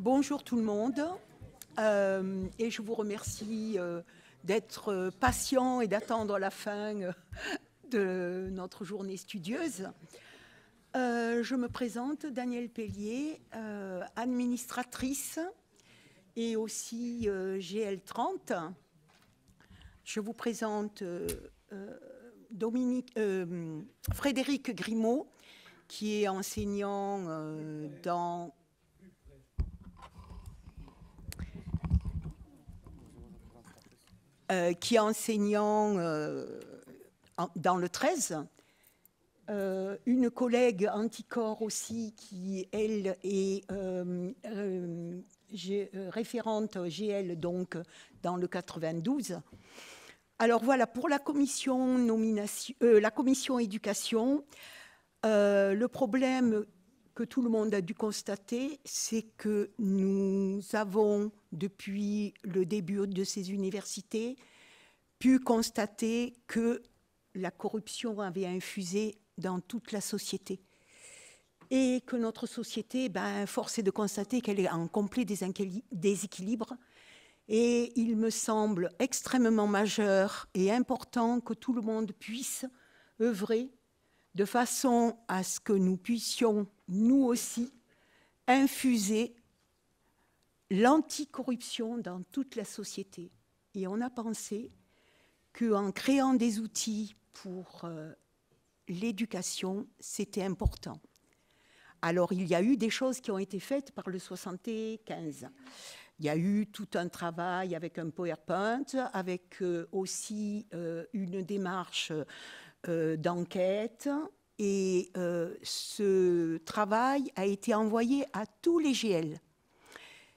Bonjour tout le monde euh, et je vous remercie euh, d'être euh, patient et d'attendre la fin de notre journée studieuse. je me présente, Danielle Pellier, administratrice et aussi GL30. Je vous présente Dominique, Frédéric Grimaud, qui est enseignant dans Euh, qui est enseignant euh, dans le 13. Euh, une collègue anticorps aussi qui, elle, est référente GL, donc dans le 92. Alors voilà, pour la commission, nomination, la commission éducation, le problème que tout le monde a dû constater, c'est que nous avons, depuis le début de ces universités, pu constater que la corruption avait infusé dans toute la société. Et que notre société, ben, force est de constater qu'elle est en complet déséquilibre. Et il me semble extrêmement majeur et important que tout le monde puisse œuvrer de façon à ce que nous puissions, nous aussi, infuser l'anticorruption dans toute la société. Et on a pensé qu'en créant des outils pour euh, l'éducation, c'était important. Alors, il y a eu des choses qui ont été faites par le 75. Il y a eu tout un travail avec un PowerPoint, avec euh, aussi euh, une démarche euh, d'enquête. Et euh, ce travail a été envoyé à tous les GL.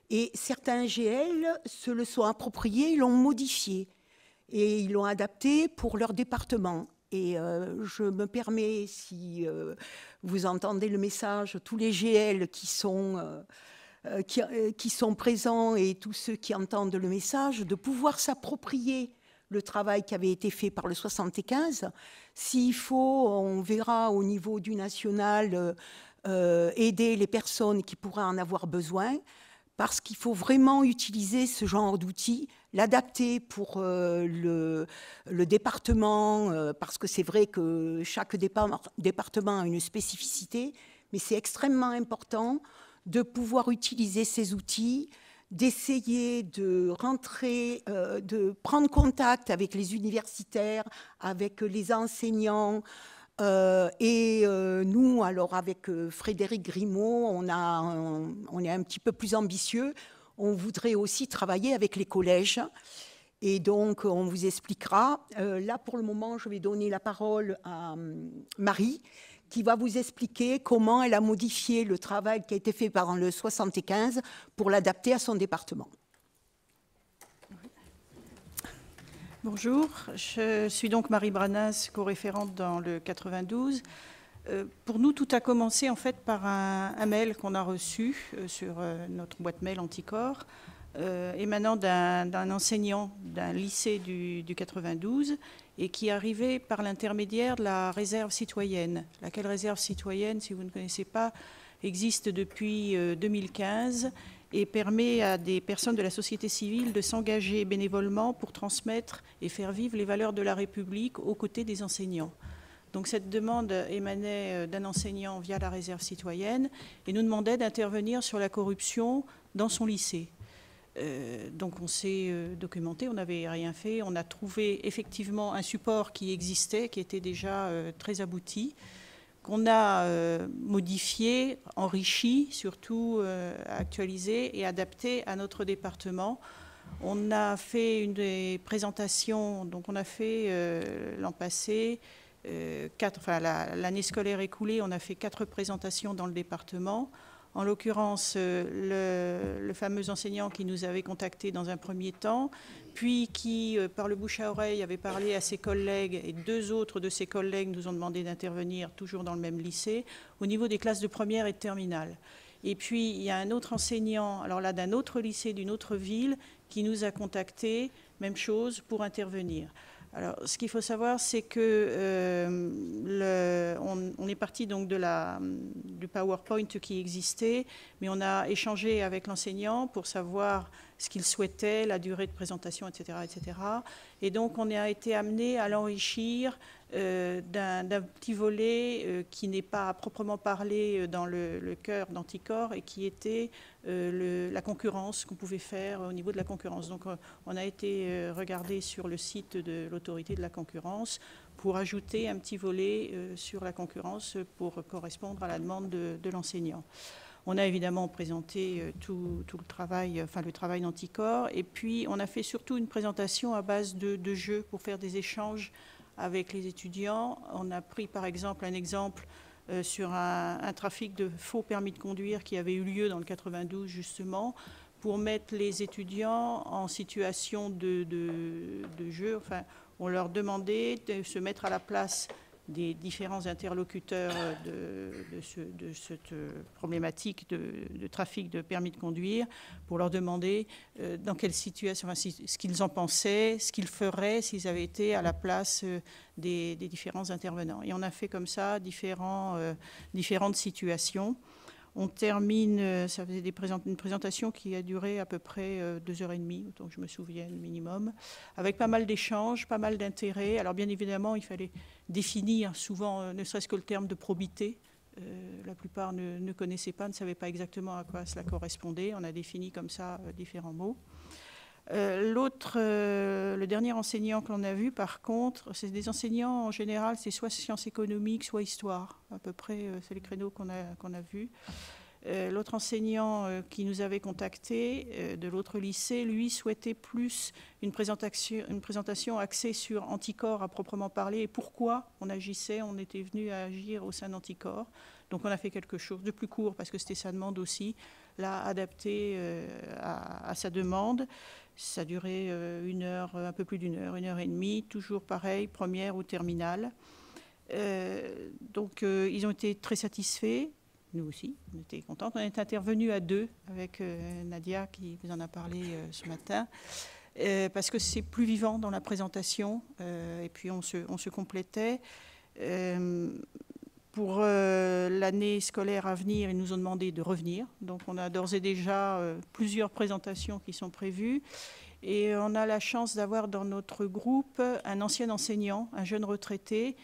Et certains GL se le sont appropriés, l'ont modifié et ils l'ont adapté pour leur département. Et euh, je me permets, si vous entendez le message, tous les GL qui sont, qui sont présents et tous ceux qui entendent le message, de pouvoir s'approprier le travail qui avait été fait par le 75. S'il faut, on verra au niveau du national euh, euh, aider les personnes qui pourraient en avoir besoin, parce qu'il faut vraiment utiliser ce genre d'outils, l'adapter pour euh, le, département, parce que c'est vrai que chaque département a une spécificité, mais c'est extrêmement important de pouvoir utiliser ces outils d'essayer de rentrer, euh, de prendre contact avec les universitaires, avec les enseignants. Euh, et euh, nous, alors avec Frédéric Grimaud, on, on, est un petit peu plus ambitieux. On voudrait aussi travailler avec les collèges. Et donc, on vous expliquera. là, pour le moment, je vais donner la parole à hum, Marie qui va vous expliquer comment elle a modifié le travail qui a été fait par le 75 pour l'adapter à son département. Bonjour, je suis donc Marie Branas, co-référente dans le 92. Euh, pour nous, tout a commencé en fait par un, mail qu'on a reçu euh, sur euh, notre boîte mail anticorps, émanant d'un enseignant d'un lycée du 92 et qui arrivait par l'intermédiaire de la réserve citoyenne. Laquelle réserve citoyenne, si vous ne connaissez pas, existe depuis 2015 euh, et permet à des personnes de la société civile de s'engager bénévolement pour transmettre et faire vivre les valeurs de la République aux côtés des enseignants. Donc cette demande émanait euh, d'un enseignant via la réserve citoyenne et nous demandait d'intervenir sur la corruption dans son lycée. Euh, donc on s'est euh, documenté, on n'avait rien fait. On a trouvé effectivement un support qui existait, qui était déjà euh, très abouti, qu'on a modifié, enrichi, surtout actualisé et adapté à notre département. On a fait une des présentations, donc on a fait l'an passé, quatre, enfin, l'année scolaire écoulée, on a fait quatre présentations dans le département en l'occurrence euh, le, fameux enseignant qui nous avait contacté dans un premier temps, puis qui, euh, par le bouche à oreille, avait parlé à ses collègues, et deux autres de ses collègues nous ont demandé d'intervenir toujours dans le même lycée, au niveau des classes de première et de terminale. Et puis, il y a un autre enseignant, alors là, d'un autre lycée, d'une autre ville, qui nous a contactés, même chose, pour intervenir. Alors, ce qu'il faut savoir, c'est que euh, on, est parti donc de la, du PowerPoint qui existait, mais on a échangé avec l'enseignant pour savoir ce qu'il souhaitait, la durée de présentation, etc., etc. Et donc, on a été amené à l'enrichir euh, d'un petit volet euh, qui n'est pas à proprement parlé euh, dans le, cœur d'Anticor et qui était la concurrence qu'on pouvait faire au niveau de la concurrence. Donc on a été regardé sur le site de l'autorité de la concurrence pour ajouter un petit volet sur la concurrence pour correspondre à la demande de, l'enseignant. On a évidemment présenté tout, tout, le travail, enfin le travail d'Anticor, et puis on a fait surtout une présentation à base de jeux pour faire des échanges avec les étudiants. On a pris par exemple un exemple euh, sur un, trafic de faux permis de conduire qui avait eu lieu dans le 92 justement pour mettre les étudiants en situation de, jeu. Enfin, on leur demandait de se mettre à la place des différents interlocuteurs euh, de, cette euh, problématique de, trafic de permis de conduire pour leur demander euh, dans quelle situation, ce qu'ils en pensaient, ce qu'ils feraient s'ils avaient été à la place des, différents intervenants. Et on a fait comme ça différentes situations. On termine, euh, ça faisait une présentation qui a duré à peu près euh, deux heures et demie, autant que je me souviens, minimum, avec pas mal d'échanges, pas mal d'intérêts. Alors bien évidemment, il fallait définir souvent, euh, ne serait-ce que le terme de probité. la plupart ne, connaissaient pas, ne savaient pas exactement à quoi cela correspondait. On a défini comme ça différents mots. Euh, l'autre, euh, le dernier enseignant que l'on a vu, par contre, c'est des enseignants en général, c'est soit sciences économiques, soit histoire. À peu près, euh, c'est les créneaux qu'on a, qu'on a vus. L'autre enseignant qui nous avait contacté de l'autre lycée, lui, souhaitait plus une présentation, une présentation axée sur anticorps à proprement parler et pourquoi on agissait, on était venu à agir au sein d'anticorps. Donc on a fait quelque chose de plus court parce que c'était sa demande aussi, là adapté à sa demande. Ça duré euh, une heure, un peu plus d'une heure, une heure et demie, toujours pareil, première ou terminale. Euh, donc euh, ils ont été très satisfaits, nous aussi, on était contents. On est intervenu à deux avec Nadia qui vous en a parlé ce matin, parce que c'est plus vivant dans la présentation, et puis on se, on se complétait. Pour euh, l'année scolaire à venir, ils nous ont demandé de revenir. Donc on a d'ores et déjà euh, plusieurs présentations qui sont prévues. Et on a la chance d'avoir dans notre groupe un ancien enseignant, un jeune retraité,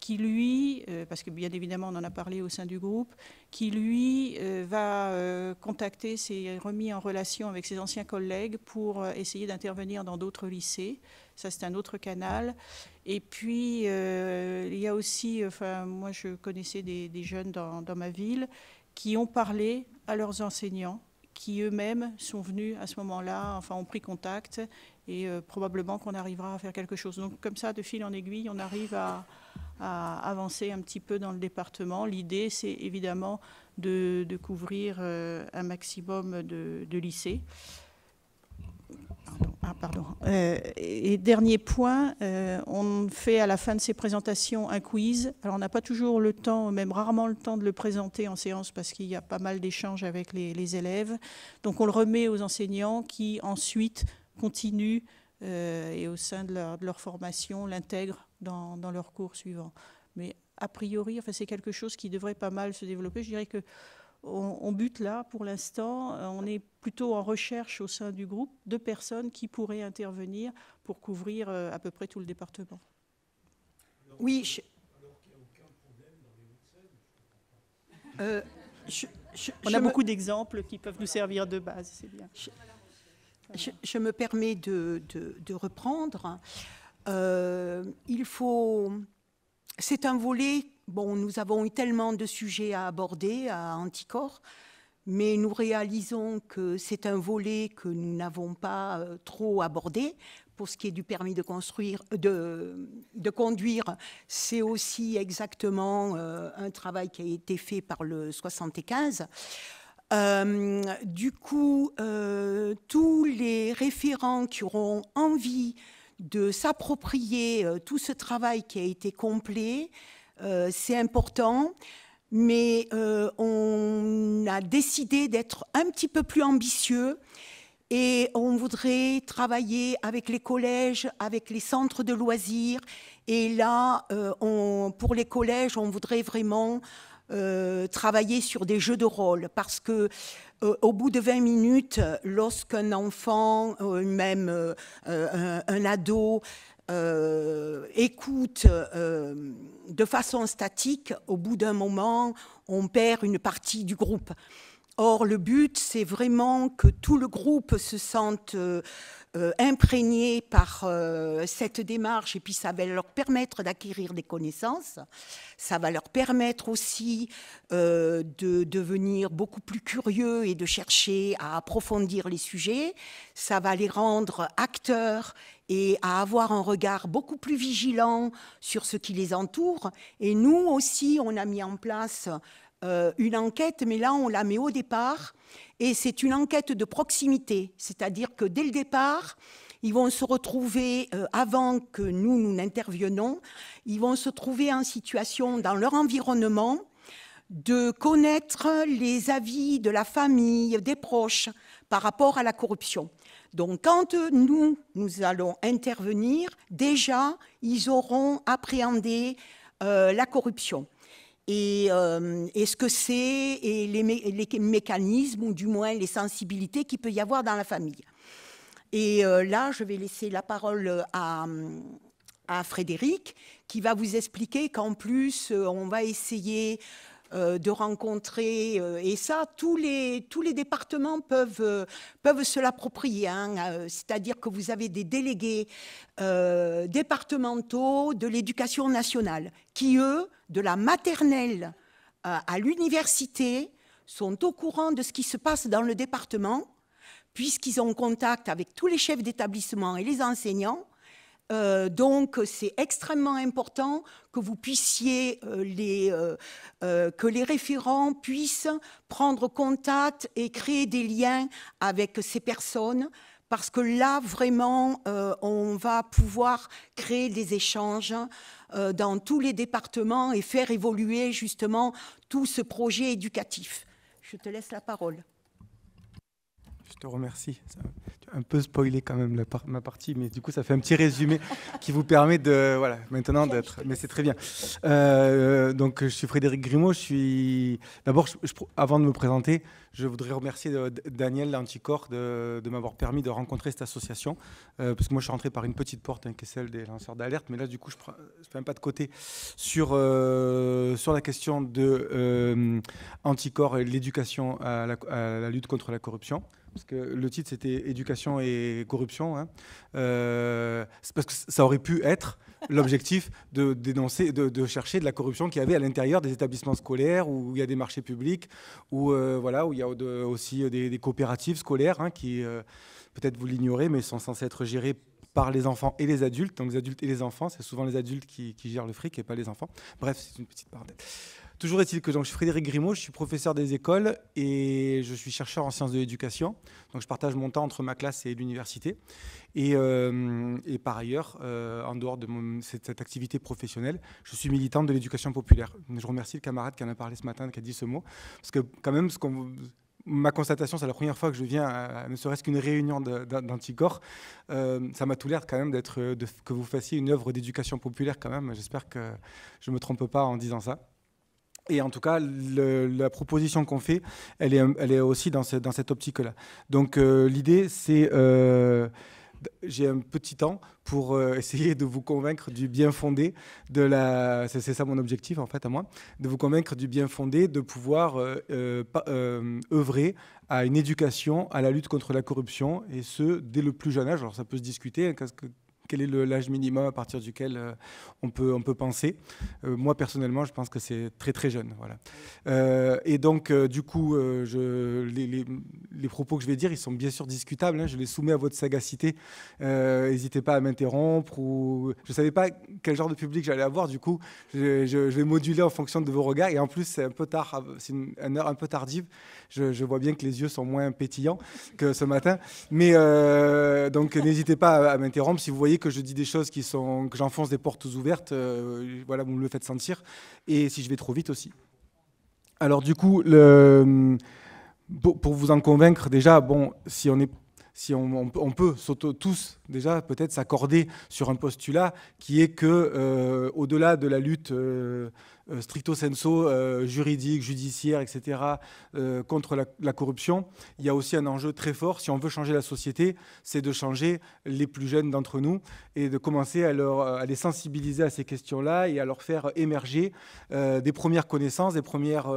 qui lui, euh, parce que bien évidemment on en a parlé au sein du groupe, qui lui va contacter, s'est remis en relation avec ses anciens collègues pour essayer d'intervenir dans d'autres lycées. Ça, c'est un autre canal. Et puis, euh, il y a aussi, enfin, moi, je connaissais des, jeunes dans, ma ville qui ont parlé à leurs enseignants, qui eux-mêmes sont venus à ce moment-là, enfin, ont pris contact, et euh, probablement qu'on arrivera à faire quelque chose. Donc, comme ça, de fil en aiguille, on arrive à, avancer un petit peu dans le département. L'idée, c'est évidemment de, couvrir euh, un maximum de lycées. Ah, pardon. Euh, et dernier point, euh, on fait à la fin de ces présentations un quiz. Alors, on n'a pas toujours le temps, même rarement le temps de le présenter en séance parce qu'il y a pas mal d'échanges avec les, élèves. Donc, on le remet aux enseignants qui ensuite continuent euh, et au sein de leur, formation l'intègrent dans, dans, leur cours suivant. Mais a priori, enfin, c'est quelque chose qui devrait pas mal se développer. Je dirais que on, bute là pour l'instant. Euh, on est plutôt en recherche au sein du groupe de personnes qui pourraient intervenir pour couvrir euh, à peu près tout le département. oui. Alors euh, on a beaucoup d'exemples qui peuvent nous servir de base, c'est bien. Je, me permets de, reprendre. il faut. C'est un volet Bon, nous avons eu tellement de sujets à aborder à Anticorps, mais nous réalisons que c'est un volet que nous n'avons pas euh, trop abordé. Pour ce qui est du permis de construire, de, de conduire, c'est aussi exactement euh, un travail qui a été fait par le 75. Euh, du coup, tous les référents qui auront envie de s'approprier tout ce travail qui a été complet, euh, c'est important, mais euh, on a décidé d'être un petit peu plus ambitieux et on voudrait travailler avec les collèges, avec les centres de loisirs. Et là, euh, pour les collèges, on voudrait vraiment travailler sur des jeux de rôle parce que au bout de 20 minutes, lorsqu'un enfant, même un, ado, euh, écoute euh, de façon statique, au bout d'un moment, on perd une partie du groupe. Or, le but, c'est vraiment que tout le groupe se sente euh, euh, imprégné par euh, cette démarche et puis ça va leur permettre d'acquérir des connaissances. Ça va leur permettre aussi de devenir beaucoup plus curieux et de chercher à approfondir les sujets. Ça va les rendre acteurs et à avoir un regard beaucoup plus vigilant sur ce qui les entoure. Et nous aussi, on a mis en place euh, une enquête, mais là on la met au départ, et c'est une enquête de proximité, c'est-à-dire que dès le départ, ils vont se retrouver, euh, avant que nous, nous ils vont se trouver en situation dans leur environnement de connaître les avis de la famille, des proches par rapport à la corruption. Donc quand nous, nous allons intervenir, déjà, ils auront appréhendé euh, la corruption et, euh, ce que c'est et les, mécanismes ou du moins les sensibilités qu'il peut y avoir dans la famille. Et euh, là, je vais laisser la parole à, à Frédéric qui va vous expliquer qu'en plus, euh, on va essayer de rencontrer, et ça, tous les, tous les départements peuvent, peuvent se l'approprier, hein, c'est-à-dire que vous avez des délégués départementaux de l'éducation nationale qui, eux, de la maternelle euh, à l'université sont au courant de ce qui se passe dans le département, puisqu'ils ont contact avec tous les chefs d'établissement et les enseignants. Euh, donc, c'est extrêmement important que vous puissiez euh, que les référents puissent prendre contact et créer des liens avec ces personnes parce que là, vraiment, euh, on va pouvoir créer des échanges euh, dans tous les départements et faire évoluer justement tout ce projet éducatif. Je te laisse la parole. Je te remercie. tu as un peu spoilé quand même ma partie, mais du coup, ça fait un petit résumé qui vous permet de, voilà, maintenant d'être. Mais c'est très bien. Euh, donc, je suis Frédéric Grimaud. Je suis. D'abord, avant de me présenter, je voudrais remercier euh, Daniel l'Anticor de, m'avoir permis de rencontrer cette association, euh, parce que moi, je suis rentré par une petite porte, hein, qui est celle des lanceurs d'alerte, mais là, du coup, je, ne fais un pas de côté sur sur la question de Anticor et l'éducation à la lutte contre la corruption parce que le titre c'était éducation et corruption, hein. euh, c'est parce que ça aurait pu être l'objectif de dénoncer, de, chercher de la corruption qu'il y avait à l'intérieur des établissements scolaires où il y a des marchés publics, où euh, voilà, où il y a aussi des, coopératives scolaires hein, qui, euh, peut-être vous l'ignorez, mais sont censées être gérées par les enfants et les adultes. Donc les adultes et les enfants, c'est souvent les adultes qui, qui gèrent le fric et pas les enfants. Bref, c'est une petite parenthèse. Toujours est-il que donc, je suis Frédéric Grimaud, je suis professeur des écoles et je suis chercheur en sciences de l'éducation. Donc je partage mon temps entre ma classe et l'université. Et, euh, par ailleurs, euh, en dehors de cette, activité professionnelle, je suis militant de l'éducation populaire. Je remercie le camarade qui en a parlé ce matin, qui a dit ce mot. Parce que quand même, ce ma constatation, c'est la première fois que je viens à, ne serait-ce qu'une réunion d'anticorps. Euh, ça m'a tout l'air quand même d'être que vous fassiez une œuvre d'éducation populaire quand même. J'espère que je ne me trompe pas en disant ça. Et en tout cas, la proposition qu'on fait, elle est, elle est aussi dans, dans cette optique-là. Donc euh, l'idée, c'est... Euh, j'ai un petit temps pour euh, essayer de vous convaincre du bien fondé de la... C'est ça mon objectif, en fait, à moi. De vous convaincre du bien fondé de pouvoir œuvrer à une éducation à la lutte contre la corruption, et ce, dès le plus jeune âge. Alors ça peut se discuter, hein, que quel est l'âge minimum à partir duquel euh, on, peut, on peut penser. Euh, moi, personnellement, je pense que c'est très très jeune. Voilà. Euh, et donc, du coup, les, propos que je vais dire, ils sont bien sûr discutables. Hein. je les soumets à votre sagacité. N'hésitez pas à m'interrompre. Ou... Je ne savais pas quel genre de public j'allais avoir. Du coup, je, vais moduler en fonction de vos regards. Et en plus, c'est un peu tard. Ah, c'est une, heure un peu tardive. Je, vois bien que les yeux sont moins pétillants que ce matin. Mais donc, n'hésitez pas à m'interrompre si vous voyez que je dis des choses qui sont, que j'enfonce des portes ouvertes, euh, voilà, vous me le faites sentir, et si je vais trop vite aussi. Alors du coup, pour vous en convaincre, déjà, bon, si on est si on, on peut tous déjà peut-être s'accorder sur un postulat qui est que euh, au-delà de la lutte euh, euh, stricto senso euh, juridique, judiciaire, etc., euh, contre la, corruption, il y a aussi un enjeu très fort, si on veut changer la société, c'est de changer les plus jeunes d'entre nous et de commencer à, à les sensibiliser à ces questions-là et à leur faire émerger des premières connaissances, des premières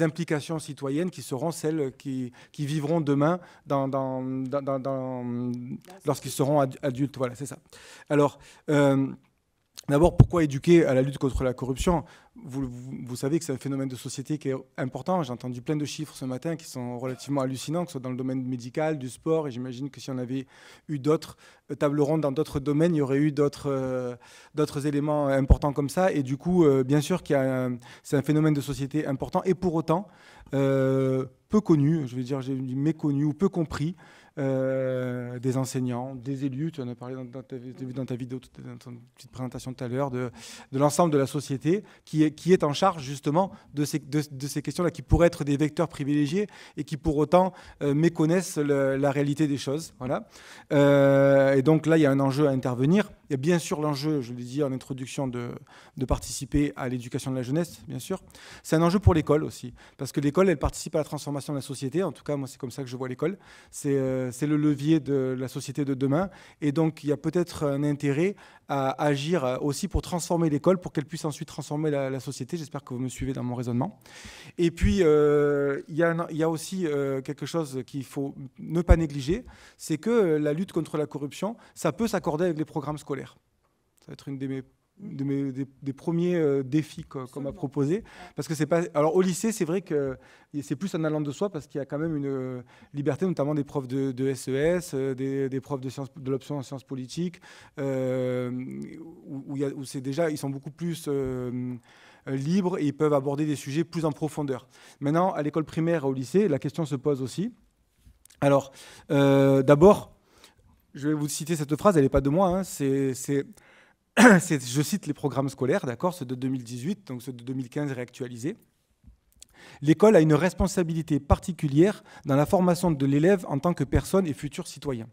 implications citoyennes qui seront celles qui, vivront demain lorsqu'ils seront adultes. Voilà, c'est ça. Alors. D'abord, pourquoi éduquer à la lutte contre la corruption vous, savez que c'est un phénomène de société qui est important. J'ai entendu plein de chiffres ce matin qui sont relativement hallucinants, que ce soit dans le domaine médical, du sport. Et j'imagine que si on avait eu d'autres euh, tables rondes dans d'autres domaines, il y aurait eu d'autres euh, éléments importants comme ça. Et du coup, euh, bien sûr, qu'il c'est un phénomène de société important et pour autant peu connu, je veux dire, méconnu ou peu compris. Euh, des enseignants, des élus. Tu en as parlé dans, ta, vidéo, dans petite présentation tout à l'heure, de, l'ensemble de la société qui est, en charge justement de ces, questions-là, qui pourraient être des vecteurs privilégiés et qui pour autant euh, méconnaissent la réalité des choses. Voilà. Euh, et donc là, il y a un enjeu à intervenir. Il y a bien sûr l'enjeu, je l'ai dit en introduction, de, participer à l'éducation de la jeunesse, bien sûr. C'est un enjeu pour l'école aussi, parce que l'école, elle participe à la transformation de la société. En tout cas, moi, c'est comme ça que je vois l'école. C'est euh, le levier de la société de demain. Et donc, il y a peut-être un intérêt à agir aussi pour transformer l'école, pour qu'elle puisse ensuite transformer la, société. J'espère que vous me suivez dans mon raisonnement. Et puis, euh, il, y a, aussi euh, quelque chose qu'il faut ne pas négliger, c'est que la lutte contre la corruption, ça peut s'accorder avec les programmes scolaires. Ça va être une des, mm. des, premiers euh, défis qu'on m'a proposé. Parce que c'est pas. Alors, au lycée, c'est vrai que c'est plus un allant de soi parce qu'il y a quand même une euh, liberté, notamment des profs de, SES, e euh, des, profs de, sciences, de l'option en sciences politiques, où, c'est déjà. Ils sont beaucoup plus. libres et ils peuvent aborder des sujets plus en profondeur. Maintenant, à l'école primaire, et au lycée, la question se pose aussi. Alors, d'abord, je vais vous citer cette phrase, elle n'est pas de moi, hein, c'est, je cite les programmes scolaires, d'accord, ceux de 2018, donc ceux de 2015 réactualisés. L'école a une responsabilité particulière dans la formation de l'élève en tant que personne et futur citoyen.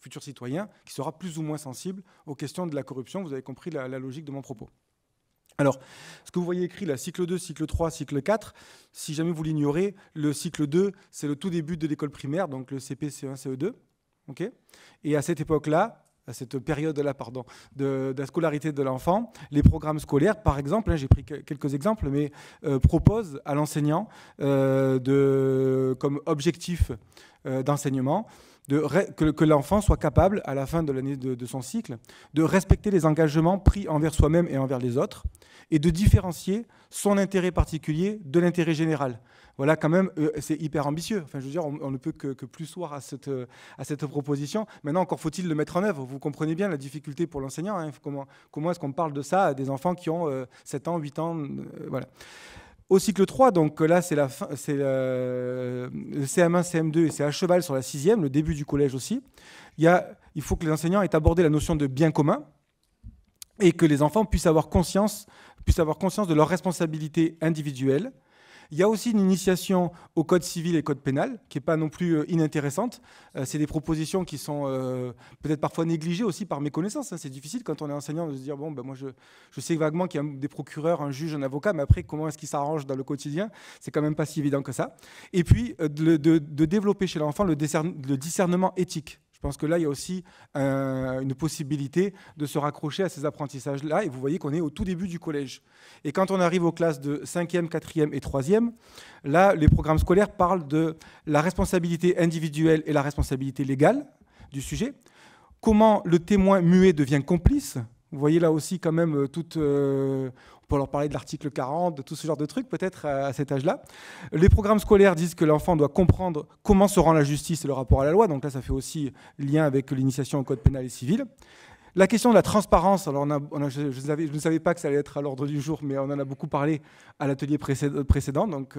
Futur citoyen qui sera plus ou moins sensible aux questions de la corruption, vous avez compris la, logique de mon propos. Alors, ce que vous voyez écrit là, cycle 2, cycle 3, cycle 4, si jamais vous l'ignorez, le cycle 2, c'est le tout début de l'école primaire, donc le CP, CE1, CE2 et à cette époque-là, à cette période-là, pardon, de, la scolarité de l'enfant, les programmes scolaires, par exemple, hein, j'ai pris quelques exemples, mais euh, proposent à l'enseignant euh, comme objectif euh, d'enseignement que, l'enfant soit capable, à la fin de l'année de, son cycle, de respecter les engagements pris envers soi-même et envers les autres, et de différencier son intérêt particulier de l'intérêt général. Voilà, quand même, euh, c'est hyper ambitieux. Enfin, je veux dire, on, ne peut que, plus soir à cette, euh, à cette proposition. Maintenant, encore faut-il le mettre en œuvre. Vous comprenez bien la difficulté pour l'enseignant. Hein. Comment, comment est-ce qu'on parle de ça à des enfants qui ont 7 euh, ans, 8 ans Voilà. Au cycle 3, donc là, c'est la fin, c'est euh, le CM1, CM2, et c'est à cheval sur la sixième, le début du collège aussi. Il, il faut que les enseignants aient abordé la notion de bien commun et que les enfants puissent avoir conscience, puissent avoir conscience de leurs responsabilités individuelles il y a aussi une initiation au code civil et code pénal, qui n'est pas non plus euh, inintéressante. Euh, c'est des propositions qui sont euh, peut-être parfois négligées aussi par mes connaissances hein. C'est difficile quand on est enseignant de se dire, bon, ben moi je, sais vaguement qu'il y a des procureurs, un juge, un avocat, mais après, comment est-ce qu'ils s'arrangent dans le quotidien C'est quand même pas si évident que ça. Et puis, de, développer chez l'enfant le discernement éthique. Je pense que là, il y a aussi euh, une possibilité de se raccrocher à ces apprentissages-là. Et vous voyez qu'on est au tout début du collège. Et quand on arrive aux classes de 5e, 4e et 3e, là, les programmes scolaires parlent de la responsabilité individuelle et la responsabilité légale du sujet. Comment le témoin muet devient complice vous voyez là aussi quand même euh, toute... Euh, on peut leur parler de l'article 40, de tout ce genre de trucs peut-être euh, à cet âge-là. Les programmes scolaires disent que l'enfant doit comprendre comment se rend la justice et le rapport à la loi. Donc là, ça fait aussi lien avec l'initiation au code pénal et civil. La question de la transparence, alors je, ne savais pas que ça allait être à l'ordre du jour, mais on en a beaucoup parlé à l'atelier précédent. Donc,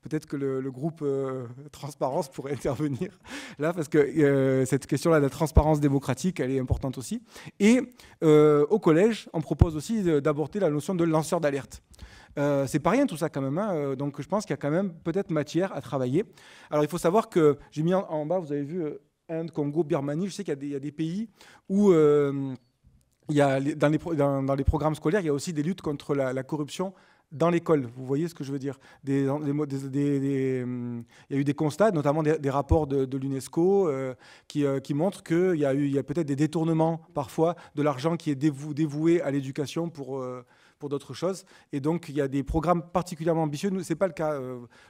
peut-être que le, groupe euh, Transparence pourrait intervenir là, parce que euh, cette question-là de la transparence démocratique, elle est importante aussi. Et euh, au collège, on propose aussi d'aborder la notion de lanceur d'alerte. c'est pas rien tout ça quand même, hein. donc je pense qu'il y a quand même peut-être matière à travailler. Alors il faut savoir que j'ai mis en, bas, vous avez vu, Inde, Congo, Birmanie, je sais qu'il y, a des pays où... Il y a, dans, les, les programmes scolaires, il y a aussi des luttes contre la, la corruption dans l'école. Vous voyez ce que je veux dire euh, Il y a eu des constats, notamment des, rapports de, l'UNESCO, euh, euh, qui, montrent qu'il y a, eu, peut-être des détournements parfois de l'argent qui est dévoué à l'éducation pour... pour d'autres choses. Et donc, il y a des programmes particulièrement ambitieux. Ce n'est pas le cas.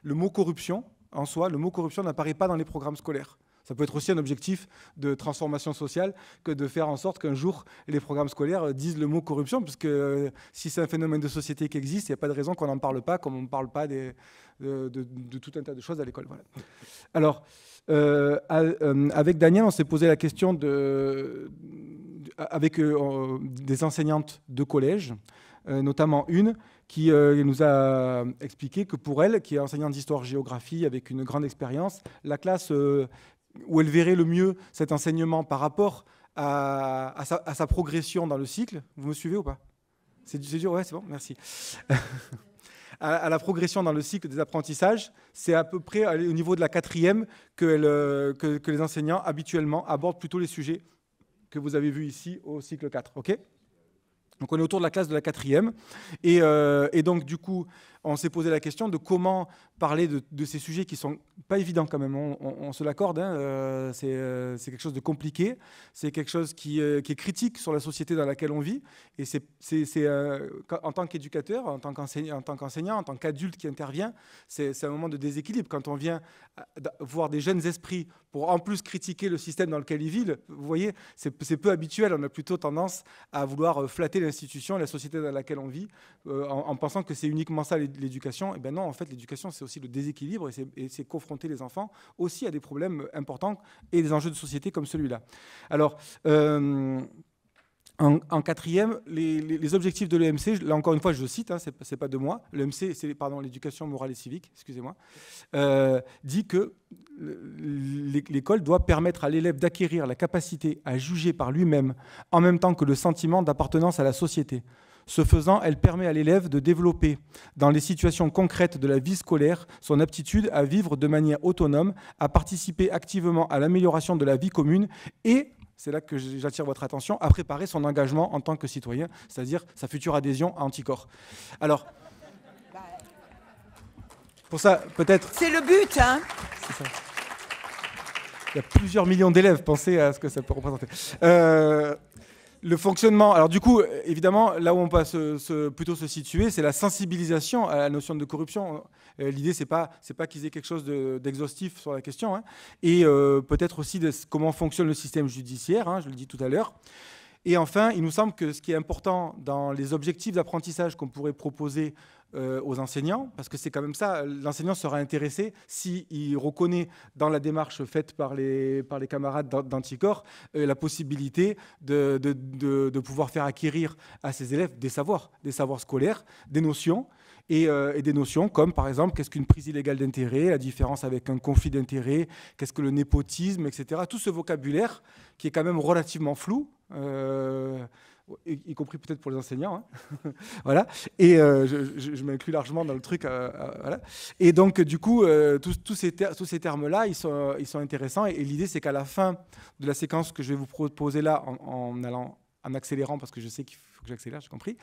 Le mot corruption, en soi, le mot corruption n'apparaît pas dans les programmes scolaires. Ça peut être aussi un objectif de transformation sociale que de faire en sorte qu'un jour les programmes scolaires euh, disent le mot corruption, puisque euh, si c'est un phénomène de société qui existe, il n'y a pas de raison qu'on n'en parle pas, comme on ne parle pas euh, de, tout un tas de choses à l'école. Alors, avec Daniel, on s'est posé la question avec des enseignantes de collège, notamment une qui nous a expliqué que pour elle, qui est enseignante d'histoire-géographie avec une grande expérience, la classe où elle verrait le mieux cet enseignement par rapport à, sa, progression dans le cycle. Vous me suivez ou pas C'est dur, ouais, c'est bon, merci. à, la progression dans le cycle des apprentissages, c'est à peu près au niveau de la quatrième euh, que, que, les enseignants habituellement abordent plutôt les sujets que vous avez vus ici au cycle 4. ok donc on est autour de la classe de la quatrième. Et, euh, et donc du coup, on s'est posé la question de comment parler de, ces sujets qui sont pas évidents quand même, on, se l'accorde, hein, euh, euh, c'est quelque chose de compliqué, c'est quelque chose euh, qui, est critique sur la société dans laquelle on vit, et c'est en tant qu'éducateur, en tant qu'enseignant, en tant qu'adulte qui intervient, c'est un moment de déséquilibre. Quand on vient voir des jeunes esprits pour en plus critiquer le système dans lequel ils vivent, vous voyez, c'est peu habituel, on a plutôt tendance à vouloir flatter l'institution, la société dans laquelle on vit, en, pensant que c'est uniquement ça les l'éducation eh ben non, en fait, l'éducation, c'est aussi le déséquilibre et c'est confronter les enfants aussi à des problèmes importants et des enjeux de société comme celui-là. Alors, euh, en, quatrième, les, objectifs de l'EMC, là encore une fois, je cite, hein, c'est ce n'est pas de moi, l'EMC, c'est pardon, l'éducation morale et civique, excusez-moi, euh, dit que l'école doit permettre à l'élève d'acquérir la capacité à juger par lui-même en même temps que le sentiment d'appartenance à la société. Ce faisant, elle permet à l'élève de développer, dans les situations concrètes de la vie scolaire, son aptitude à vivre de manière autonome, à participer activement à l'amélioration de la vie commune et c'est là que j'attire votre attention, à préparer son engagement en tant que citoyen, c'est-à-dire sa future adhésion à Anticorps. Alors, pour ça, peut-être. C'est le but, hein Il y a plusieurs millions d'élèves, pensez à ce que ça peut représenter. Euh, le fonctionnement. Alors du coup, évidemment, là où on peut se, plutôt se situer, c'est la sensibilisation à la notion de corruption. Euh, l'idée, c'est pas c'est pas qu'ils aient quelque chose d'exhaustif sur la question, hein. et euh, peut-être aussi de comment fonctionne le système judiciaire. Hein, je le dis tout à l'heure. Et enfin, il nous semble que ce qui est important dans les objectifs d'apprentissage qu'on pourrait proposer euh, aux enseignants, parce que c'est quand même ça, l'enseignant sera intéressé s'il il reconnaît dans la démarche faite par les, par les camarades d'Anticor euh, la possibilité de, de, de, pouvoir faire acquérir à ses élèves des savoirs, des savoirs scolaires, des notions. Et, euh, des notions comme par exemple qu'est-ce qu'une prise illégale d'intérêt, la différence avec un conflit d'intérêt, qu'est-ce que le népotisme, etc. Tout ce vocabulaire qui est quand même relativement flou, y, compris peut-être pour les enseignants. Hein. voilà. Et euh, je, m'inclus largement dans le truc. Euh, euh, voilà. Et donc, du coup, tous, tous, ces tous ces termes-là, ils sont, ils sont intéressants. Et, l'idée, c'est qu'à la fin de la séquence que je vais vous proposer là, en, allant, en accélérant, parce que je sais qu'il faut que j'accélère, j'ai compris.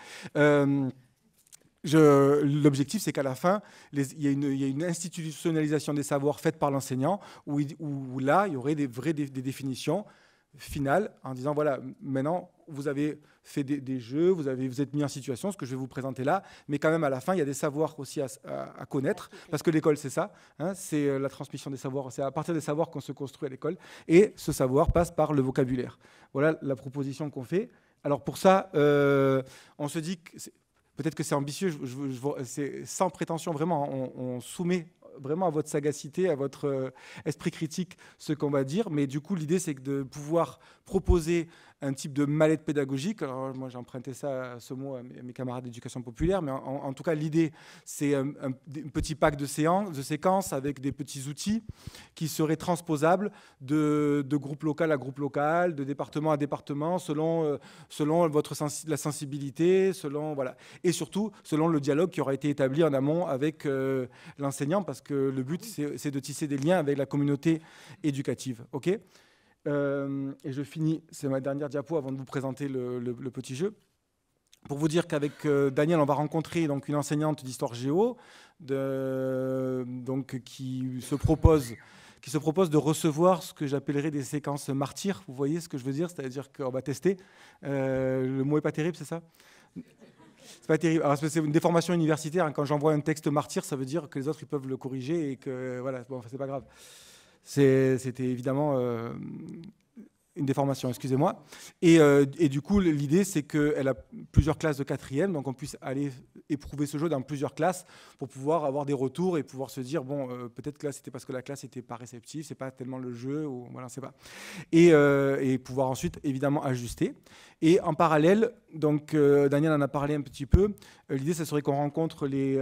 L'objectif, c'est qu'à la fin, les, il, y une, a une, institutionnalisation des savoirs faite par l'enseignant, où, là, il y aurait des vraies des, définitions finales, en disant voilà, maintenant, vous avez fait des, jeux, vous avez vous êtes mis en situation, ce que je vais vous présenter là, mais quand même à la fin, il y a des savoirs aussi à, connaître, parce que l'école, c'est ça, hein, c'est euh, la transmission des savoirs, c'est à partir des savoirs qu'on se construit à l'école, et ce savoir passe par le vocabulaire. Voilà la proposition qu'on fait. Alors pour ça, euh, on se dit que peut-être que c'est ambitieux, je, c'est sans prétention vraiment, hein, on, on soumet vraiment à votre sagacité, à votre euh, esprit critique ce qu'on va dire. Mais du coup, l'idée, c'est de pouvoir proposer un type de mallette pédagogique. Alors, moi, j'ai emprunté ça, ce mot, à mes camarades d'éducation populaire, mais en, tout cas, l'idée, c'est euh, un, petit pack de, séances, de séquences avec des petits outils qui seraient transposables de, groupe local à groupe local, de département à département, selon, euh, selon votre la sensibilité, selon, voilà. et surtout selon le dialogue qui aura été établi en amont avec euh, l'enseignant, parce que le but, c'est de tisser des liens avec la communauté éducative. OK euh, et je finis, c'est ma dernière diapo avant de vous présenter le, petit jeu. Pour vous dire qu'avec euh, Daniel, on va rencontrer donc, une enseignante d'histoire géo donc, qui, se propose, qui se propose de recevoir ce que j'appellerais des séquences martyrs. Vous voyez ce que je veux dire C'est-à-dire qu'on va tester. Euh, le mot n'est pas terrible, c'est ça c'est pas terrible. c'est une déformation universitaire. Hein. quand j'envoie un texte martyr, ça veut dire que les autres ils peuvent le corriger et que voilà, bon, c'est pas grave. C'était évidemment euh, une déformation, excusez-moi. Euh, et, du coup, l'idée, c'est qu'elle a plusieurs classes de quatrième, donc on puisse aller éprouver ce jeu dans plusieurs classes pour pouvoir avoir des retours et pouvoir se dire, bon, euh, peut-être que là, c'était parce que la classe n'était pas réceptive, c'est pas tellement le jeu, ou voilà, c'est pas. Et, euh, et, pouvoir ensuite, évidemment, ajuster. Et en parallèle, donc, Daniel en a parlé un petit peu, l'idée, ça serait qu'on rencontre les,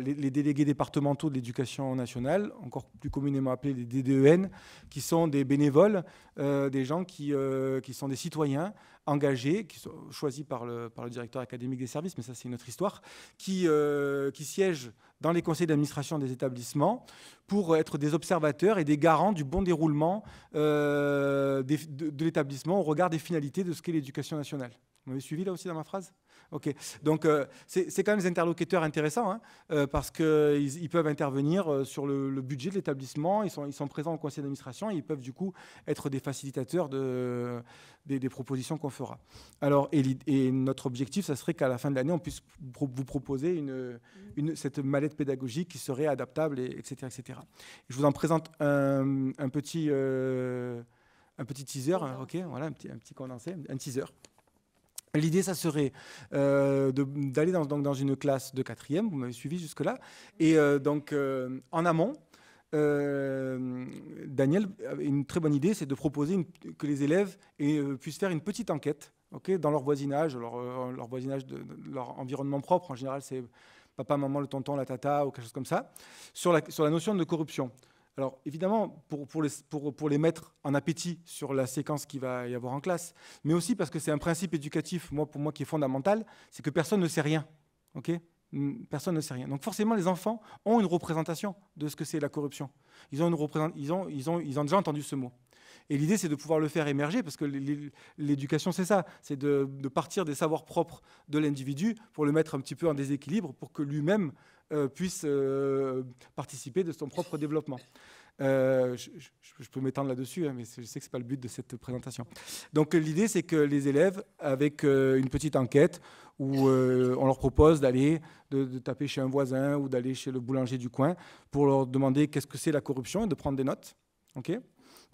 les, délégués départementaux de l'éducation nationale, encore plus communément appelés les DDEN, qui sont des bénévoles, des gens qui euh, qui, sont des citoyens engagés, qui sont choisis par le, par le directeur académique des services, mais ça c'est une autre histoire, qui, euh, qui siègent dans les conseils d'administration des établissements pour être des observateurs et des garants du bon déroulement euh, de, de l'établissement au regard des finalités de ce qu'est l'éducation nationale. Vous m'avez suivi là aussi dans ma phrase Ok. Donc, euh, c'est quand même des interlocuteurs intéressants, hein, euh, parce qu'ils peuvent intervenir euh, sur le, budget de l'établissement, ils sont, ils sont présents au conseil d'administration, et ils peuvent du coup être des facilitateurs de, des, propositions qu'on fera. Alors, et, notre objectif, ça serait qu'à la fin de l'année, on puisse vous proposer mm-hmm. cette mallette pédagogique qui serait adaptable, etc., etc. Je vous en présente un, petit. un petit hein. teaser, ok, voilà, un petit condensé, un teaser. L'idée, ça serait euh, d'aller dans, une classe de quatrième, vous m'avez suivi jusque-là, et euh, donc euh, en amont, Daniel, une très bonne idée, c'est de proposer que les élèves puissent faire une petite enquête dans leur voisinage, leur, voisinage, leur environnement propre, en général c'est papa, maman, le tonton, la tata, ou quelque chose comme ça, sur la notion de corruption. Alors évidemment, pour, les, mettre en appétit sur la séquence qu'il va y avoir en classe, mais aussi parce que c'est un principe éducatif, moi, pour moi, qui est fondamental, c'est que personne ne sait rien. Hmm, personne ne sait rien. Donc forcément, les enfants ont une représentation de ce que c'est la corruption. ont, ils ont déjà entendu ce mot. Et l'idée, c'est de pouvoir le faire émerger, parce que l'éducation, c'est ça, c'est de, partir des savoirs propres de l'individu pour le mettre un petit peu en déséquilibre, pour que lui-même euh, puisse euh, participer de son propre développement. Euh, je, peux m'étendre là-dessus, hein, mais je sais que ce n'est pas le but de cette présentation. Donc l'idée, c'est que les élèves, avec une petite enquête, où on leur propose d'aller, de, de, taper chez un voisin ou d'aller chez le boulanger du coin, pour leur demander qu'est-ce que c'est la corruption et de prendre des notes. ok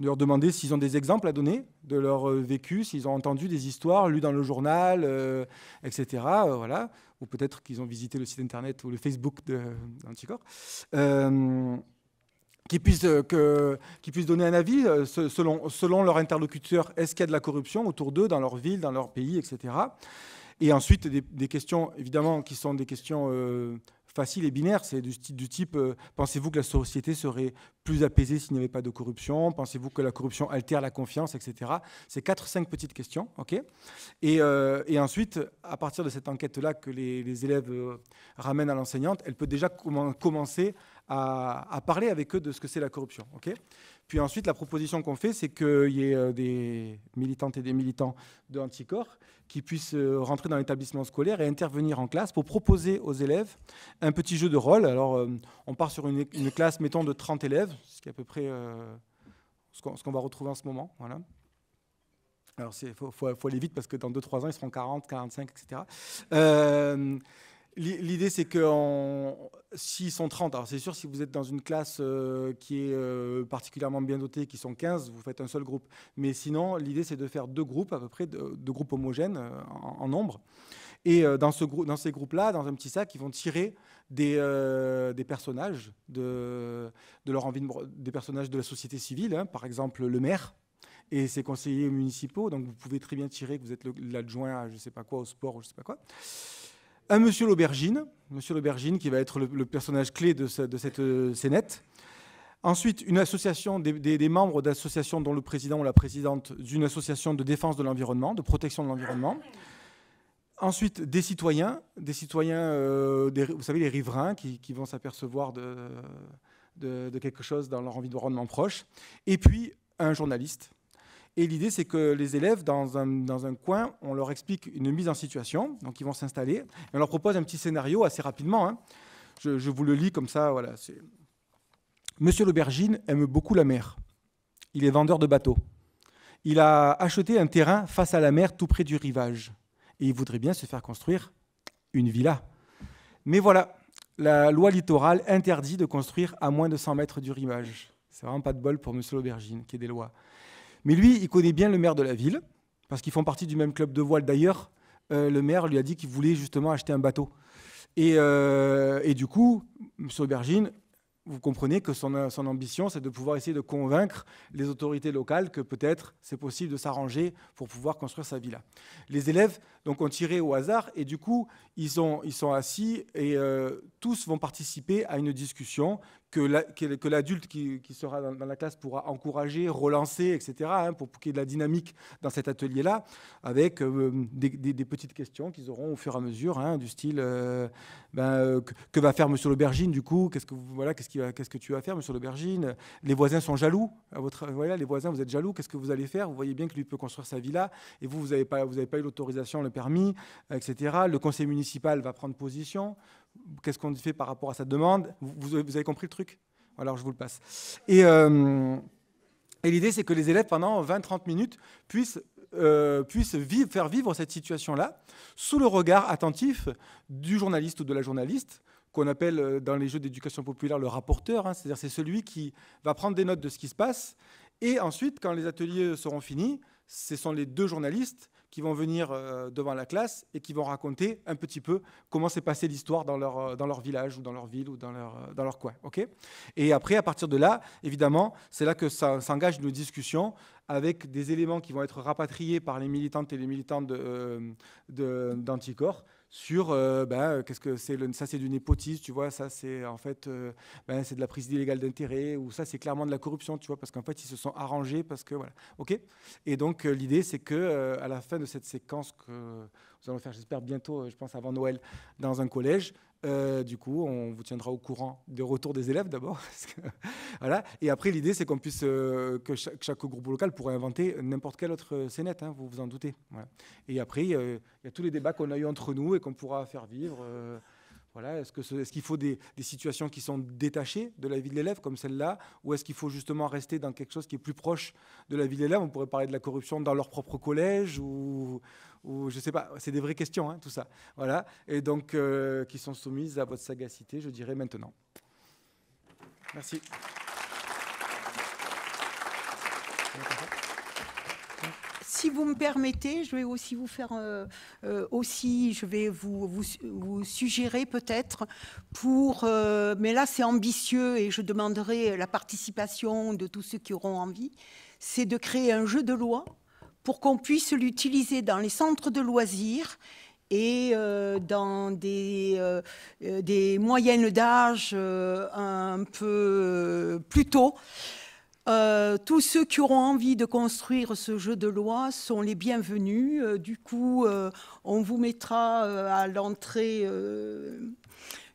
de leur demander s'ils ont des exemples à donner de leur euh, vécu, s'ils ont entendu des histoires lues dans le journal, euh, etc. Euh, voilà. Ou peut-être qu'ils ont visité le site internet ou le Facebook d'Anticor. Euh, qu'ils puissent, que, puissent donner un avis selon, selon leur interlocuteur. Est-ce qu'il y a de la corruption autour d'eux, dans leur ville, dans leur pays, etc. Et ensuite, des, questions, évidemment, qui sont des questions facile et binaire. C'est du, type euh, pensez-vous que la société serait plus apaisée s'il n'y avait pas de corruption Pensez-vous que la corruption altère la confiance, etc. C'est quatre, cinq petites questions, ok euh, et, ensuite, à partir de cette enquête-là que les, élèves euh, ramènent à l'enseignante, elle peut déjà commencer à, parler avec eux de ce que c'est la corruption, ok puis ensuite, la proposition qu'on fait, c'est qu'il y ait euh, des militantes et des militants de Anticorps qui puissent euh, rentrer dans l'établissement scolaire et intervenir en classe pour proposer aux élèves un petit jeu de rôle. Alors, euh, on part sur une, classe, mettons, de 30 élèves, ce qui est à peu près ce qu'on va retrouver en ce moment. Voilà. Alors, il faut, aller vite parce que dans 2-3 ans, ils seront 40, 45, etc. L'idée, c'est que s'ils sont 30, alors c'est sûr, si vous êtes dans une classe euh, qui est euh, particulièrement bien dotée, qui sont 15, vous faites un seul groupe. Mais sinon, l'idée, c'est de faire deux groupes, à peu près, deux, groupes homogènes euh, en, nombre. Et dans, ce groupe, dans ces groupes-là, dans un petit sac, ils vont tirer des, des personnages de, de leur envie des personnages de la société civile, hein. par exemple le maire et ses conseillers municipaux. Donc vous pouvez très bien tirer que vous êtes l'adjoint à je ne sais pas quoi, au sport ou je ne sais pas quoi un monsieur l'aubergine, monsieur l'aubergine qui va être le, personnage clé de, cette euh, scénette. Ensuite, une association des, membres d'associations dont le président ou la présidente d'une association de défense de l'environnement, de protection de l'environnement. Ensuite, des citoyens, des citoyens, euh, des, vous savez, les riverains qui, vont s'apercevoir de, de, quelque chose dans leur environnement proche. Et puis, un journaliste, et l'idée, c'est que les élèves, dans un, dans un, coin, on leur explique une mise en situation, donc ils vont s'installer, et on leur propose un petit scénario assez rapidement. Hein. Je, je, vous le lis comme ça, voilà. Monsieur l'aubergine aime beaucoup la mer. Il est vendeur de bateaux. Il a acheté un terrain face à la mer, tout près du rivage. Et il voudrait bien se faire construire une villa. Mais voilà, la loi littorale interdit de construire à moins de 100 mètres du rivage. C'est vraiment pas de bol pour Monsieur l'aubergine, qui est des lois. Mais lui, il connaît bien le maire de la ville, parce qu'ils font partie du même club de voile. D'ailleurs, euh, le maire lui a dit qu'il voulait justement acheter un bateau. Et, euh, du coup, M. Aubergine, vous comprenez que son, ambition, c'est de pouvoir essayer de convaincre les autorités locales que peut-être c'est possible de s'arranger pour pouvoir construire sa villa. Les élèves donc, ont tiré au hasard et du coup, ils sont, assis et euh, tous vont participer à une discussion que l'adulte qui, sera dans, la classe pourra encourager, relancer, etc., hein, pour, qu'il y ait de la dynamique dans cet atelier-là, avec euh, des, petites questions qu'ils auront au fur et à mesure, hein, du style euh, ben, euh, que, va faire Monsieur l'aubergine du coup Qu'est-ce que voilà quest que tu vas faire Monsieur l'aubergine Les voisins sont jaloux. votre voilà, les voisins, vous êtes jaloux. Qu'est-ce que vous allez faire Vous voyez bien que lui peut construire sa villa et vous, vous n'avez pas, vous pas eu l'autorisation, le permis, etc. Le conseil municipal va prendre position qu'est-ce qu'on fait par rapport à cette demande. Vous, avez compris le truc Alors je vous le passe. Euh, et, l'idée, c'est que les élèves, pendant 20-30 minutes, puissent, euh, faire vivre cette situation-là sous le regard attentif du journaliste ou de la journaliste qu'on appelle euh, dans les jeux d'éducation populaire le rapporteur, hein. c'est-à-dire c'est celui qui va prendre des notes de ce qui se passe, et ensuite, quand les ateliers seront finis, ce sont les deux journalistes qui vont venir euh, devant la classe et qui vont raconter un petit peu comment s'est passée l'histoire dans leur, euh, village ou dans leur ville ou dans leur, euh, coin. et après, à partir de là, évidemment, c'est là que ça s'engage une discussion avec des éléments qui vont être rapatriés par les militantes et les militants d'Anticorps sur euh, ben, euh, qu'est-ce que c'est le, ça c'est du népotisme tu vois ça c'est en fait euh, ben, c'est de la prise illégale d'intérêt ou ça c'est clairement de la corruption tu vois parce qu'en fait ils se sont arrangés parce que voilà ok et donc l'idée c'est que à la fin de cette séquence que nous allons faire j'espère bientôt je pense avant Noël dans un collège euh, du coup, on vous tiendra au courant des retours des élèves d'abord. voilà. Et après, l'idée, c'est qu'on puisse, euh, que, chaque, groupe local pourrait inventer n'importe quelle autre euh, scénette. Hein, vous vous en doutez. Et après, il y a tous les débats qu'on a eu entre nous et qu'on pourra faire vivre. Voilà, est-ce, qu'il faut des, situations qui sont détachées de la vie de l'élève, comme celle-là, ou est-ce qu'il faut justement rester dans quelque chose qui est plus proche de la vie de l'élève On pourrait parler de la corruption dans leur propre collège, ou, je ne sais pas, c'est des vraies questions, hein, tout ça. Voilà, et donc euh, qui sont soumises à votre sagacité, je dirais maintenant. Merci. si vous me permettez, je vais aussi vous faire euh, euh, aussi, je vais vous, vous, suggérer peut-être pour, mais là c'est ambitieux et je demanderai la participation de tous ceux qui auront envie, c'est de créer un jeu de loi pour qu'on puisse l'utiliser dans les centres de loisirs et euh, dans des, euh, euh, des moyennes d'âge un peu plus tôt. tous ceux qui auront envie de construire ce jeu de loi sont les bienvenus. du coup, on vous mettra à l'entrée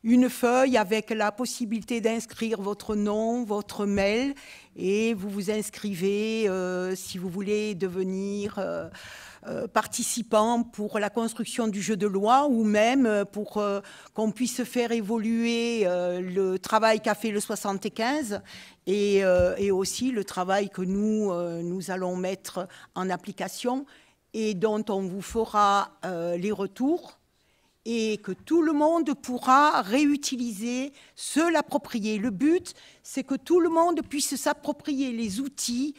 une feuille avec la possibilité d'inscrire votre nom, votre mail, et vous vous inscrivez euh, si vous voulez devenir euh, euh, participant pour la construction du jeu de loi ou même pour qu'on puisse faire évoluer le travail qu'a fait le 75 et, et, aussi le travail que nous, nous allons mettre en application et dont on vous fera les retours et que tout le monde pourra réutiliser, se l'approprier. Le but, c'est que tout le monde puisse s'approprier les outils,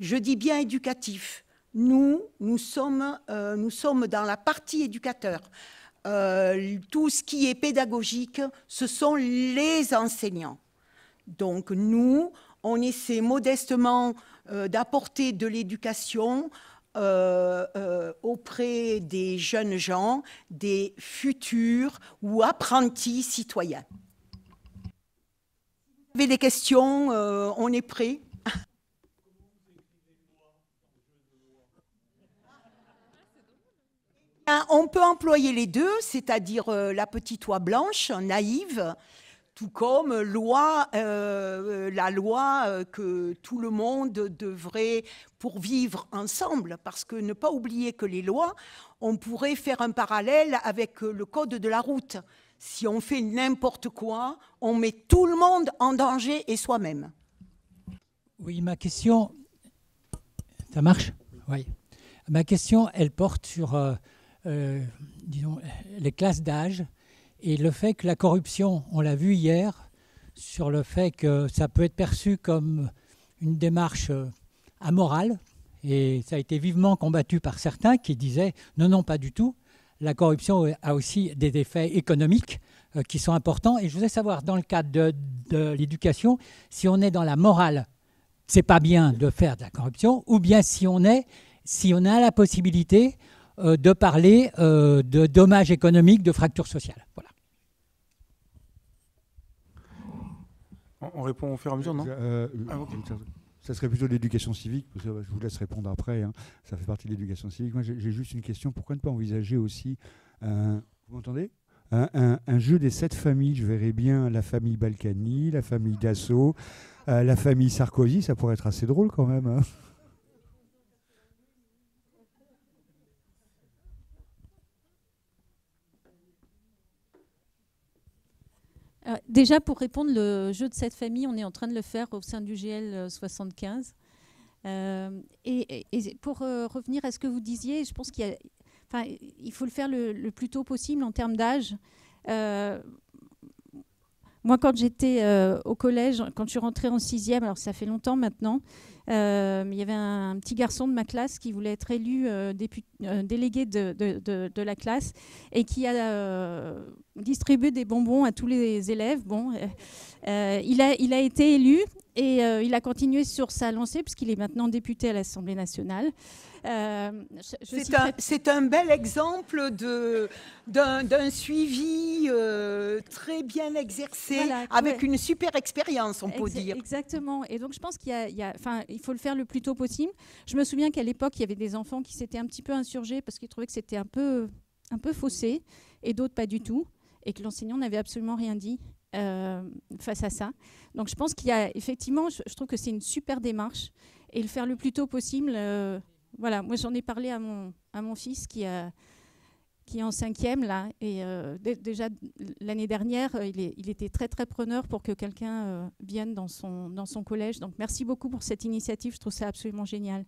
je dis bien éducatifs. Nous, nous sommes, euh, nous sommes dans la partie éducateur. Euh, tout ce qui est pédagogique, ce sont les enseignants. Donc nous, on essaie modestement euh, d'apporter de l'éducation euh, euh, auprès des jeunes gens, des futurs ou apprentis citoyens. vous avez des questions, euh, on est prêt. Eh on peut employer les deux, c'est-à-dire la petite oie blanche, naïve, tout comme loi, euh, la loi euh, que tout le monde devrait pour vivre ensemble, parce que ne pas oublier que les lois, on pourrait faire un parallèle avec euh, le code de la route. Si on fait n'importe quoi, on met tout le monde en danger et soi-même. Oui, ma question, ça marche Oui. Ma question, elle porte sur, les classes d'âge et le fait que la corruption, on l'a vu hier, sur le fait que ça peut être perçu comme une démarche euh, amorale, et ça a été vivement combattu par certains qui disaient non, non, pas du tout. La corruption euh, a aussi des effets économiques euh, qui sont importants. Et je voudrais savoir, dans le cadre de, de l'éducation, si on est dans la morale, c'est pas bien de faire de la corruption, ou bien si on est, si on a la possibilité euh, de parler euh, de dommages économiques, de fractures sociales. Voilà. On répond au fur et à mesure, non euh, ah, Ça serait plutôt l'éducation civique, je vous laisse répondre après, hein. ça fait partie de l'éducation civique. Moi, j'ai juste une question, pourquoi ne pas envisager aussi, vous un, jeu des sept familles, je verrais bien la famille Balkany, la famille Dassault, la famille Sarkozy, ça pourrait être assez drôle quand même. Hein. Euh, déjà, pour répondre, le jeu de cette famille, on est en train de le faire au sein du GL 75. Euh, euh, et, pour revenir à ce que vous disiez, je pense qu'il faut le faire le, plus tôt possible en termes d'âge. moi, quand j'étais au collège, quand je suis rentrée en sixième, alors ça fait longtemps maintenant, euh, il y avait un, petit garçon de ma classe qui voulait être élu euh, euh, délégué de, la classe et qui a distribué des bonbons à tous les élèves. Bon, il, a, il a été élu et il a continué sur sa lancée puisqu'il est maintenant député à l'Assemblée nationale. Euh, c'est, un, bel exemple de, d'un, suivi euh, très bien exercé, avec une super expérience, on peut dire. Exactement. Et donc, je pense qu'il enfin, il, faut le faire le plus tôt possible. Je me souviens qu'à l'époque, il y avait des enfants qui s'étaient un petit peu insurgés parce qu'ils trouvaient que c'était un peu, un peu faussé, et d'autres pas du tout, et que l'enseignant n'avait absolument rien dit. Euh, face à ça. Donc je pense qu'il y a effectivement, je, trouve que c'est une super démarche et le faire le plus tôt possible voilà, moi j'en ai parlé à mon, à mon fils qui, a, qui est en cinquième là, et euh, déjà l'année dernière, euh, il, est, il, était très très preneur pour que quelqu'un euh, vienne dans son, dans son collège. Donc merci beaucoup pour cette initiative, je trouve ça absolument génial.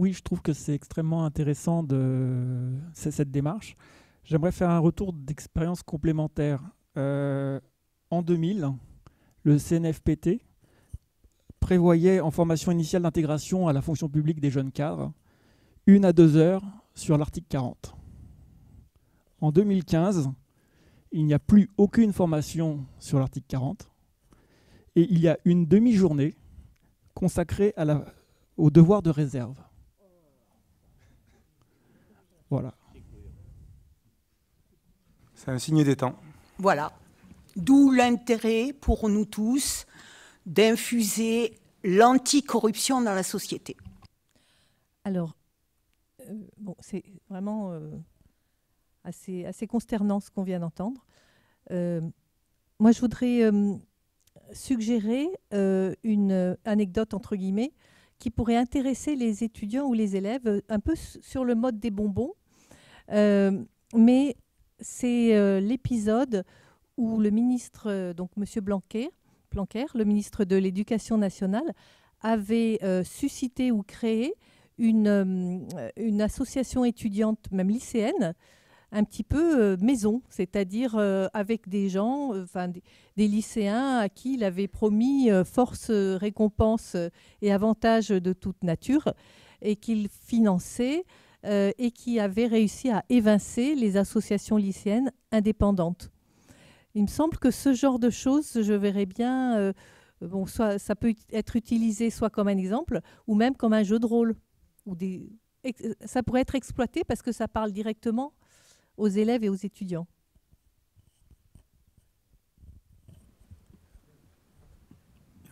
oui, je trouve que c'est extrêmement intéressant de cette démarche. J'aimerais faire un retour d'expérience complémentaire. Euh, en 2000, le CNFPT prévoyait en formation initiale d'intégration à la fonction publique des jeunes cadres une à deux heures sur l'article 40. En 2015, il n'y a plus aucune formation sur l'article 40 et il y a une demi-journée consacrée au devoir de réserve. Voilà. C'est un signe des temps. Voilà. D'où l'intérêt pour nous tous d'infuser l'anticorruption dans la société. Alors, euh, bon, c'est vraiment euh, assez, assez consternant ce qu'on vient d'entendre. Euh, moi, je voudrais suggérer une anecdote, entre guillemets, qui pourrait intéresser les étudiants ou les élèves un peu sur le mode des bonbons. Euh, mais c'est euh, l'épisode où le ministre, euh, donc M. Blanquer, le ministre de l'Éducation nationale, avait suscité ou créé une, association étudiante, même lycéenne, un petit peu maison, c'est-à-dire avec des gens, des, lycéens à qui il avait promis force, récompense et avantages de toute nature, et qu'il finançait euh, et qui avait réussi à évincer les associations lycéennes indépendantes. Il me semble que ce genre de choses, je verrais bien, euh, bon, soit, ça peut être utilisé soit comme un exemple ou même comme un jeu de rôle. Ou des, euh, ça pourrait être exploité parce que ça parle directement aux élèves et aux étudiants.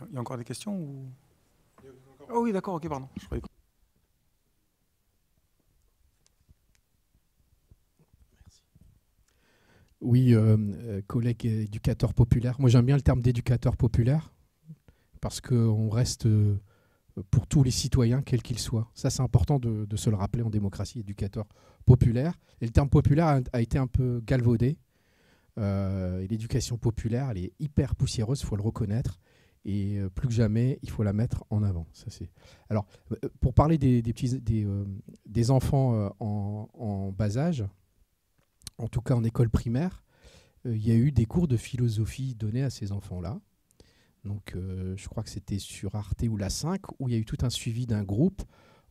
Il y a encore des questions ou... Oh oui, d'accord, ok, pardon. Oui, collègues euh, euh, collègue éducateur populaire. Moi, j'aime bien le terme d'éducateur populaire parce qu'on reste euh, pour tous les citoyens, quels qu'ils soient. Ça, c'est important de, se le rappeler en démocratie, éducateur populaire. Et le terme populaire a, été un peu galvaudé. L'éducation populaire, elle est hyper poussiéreuse, il faut le reconnaître. Et plus que jamais, il faut la mettre en avant. Ça, Alors, pour parler des, des, enfants en, bas âge, en tout cas en école primaire, euh, il y a eu des cours de philosophie donnés à ces enfants-là. Donc euh, je crois que c'était sur Arte ou La 5, où il y a eu tout un suivi d'un groupe.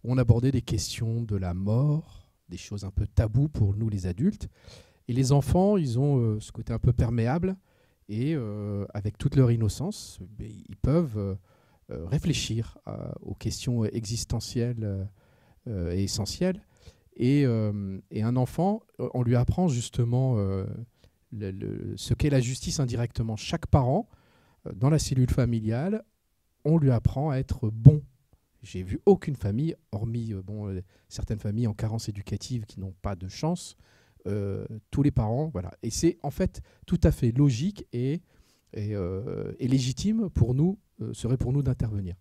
Où on abordait des questions de la mort, des choses un peu taboues pour nous les adultes. Et les enfants, ils ont euh, ce côté un peu perméable, et avec toute leur innocence, ben, ils peuvent réfléchir aux questions existentielles et essentielles. Euh, et, un enfant, euh, on lui apprend justement euh, ce qu'est la justice indirectement. Chaque parent, dans la cellule familiale, on lui apprend à être bon. J'ai vu aucune famille, hormis bon, certaines familles en carence éducative qui n'ont pas de chance, tous les parents, voilà. Et c'est en fait tout à fait logique et, légitime pour nous, serait pour nous d'intervenir.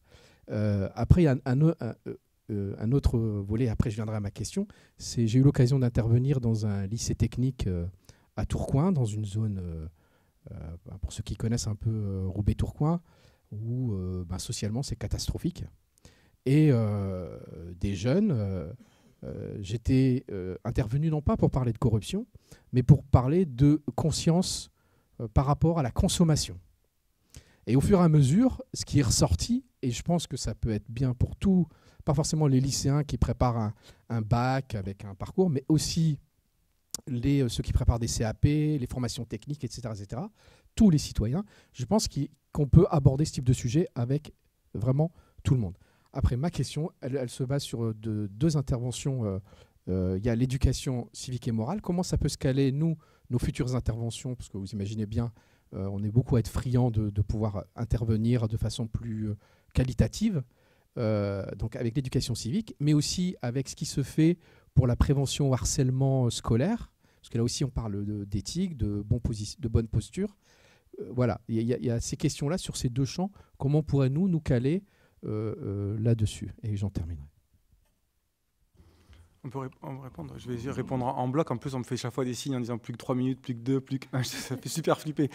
après, un, un, un, euh, un autre volet, après je viendrai à ma question, c'est j'ai eu l'occasion d'intervenir dans un lycée technique euh, à Tourcoing, dans une zone, euh, bah, pour ceux qui connaissent un peu Roubaix-Tourcoing, où bah, socialement c'est catastrophique. Et des jeunes, j'étais intervenu non pas pour parler de corruption, mais pour parler de conscience par rapport à la consommation. Et au fur et à mesure, ce qui est ressorti, et je pense que ça peut être bien pour tout pas forcément les lycéens qui préparent un, bac avec un parcours, mais aussi les, euh, ceux qui préparent des CAP, les formations techniques, etc., etc., tous les citoyens, je pense qu'on peut aborder ce type de sujet avec vraiment tout le monde. Après, ma question, elle, se base sur euh, deux interventions. Euh, il y a l'éducation civique et morale. Comment ça peut se caler, nous, nos futures interventions Parce que vous imaginez bien, on est beaucoup à être friands de pouvoir intervenir de façon plus qualitative. Euh, donc avec l'éducation civique, mais aussi avec ce qui se fait pour la prévention au harcèlement euh, scolaire, parce que là aussi on parle d'éthique, de, bon de bonne posture. Euh, voilà, il y, a ces questions-là sur ces deux champs. Comment pourrions-nous nous caler là-dessus Et j'en terminerai. On peut, on répondre. Je vais répondre en bloc. En plus, on me fait chaque fois des signes en disant plus que 3 minutes, plus que 2, plus que 1. Ça fait super flipper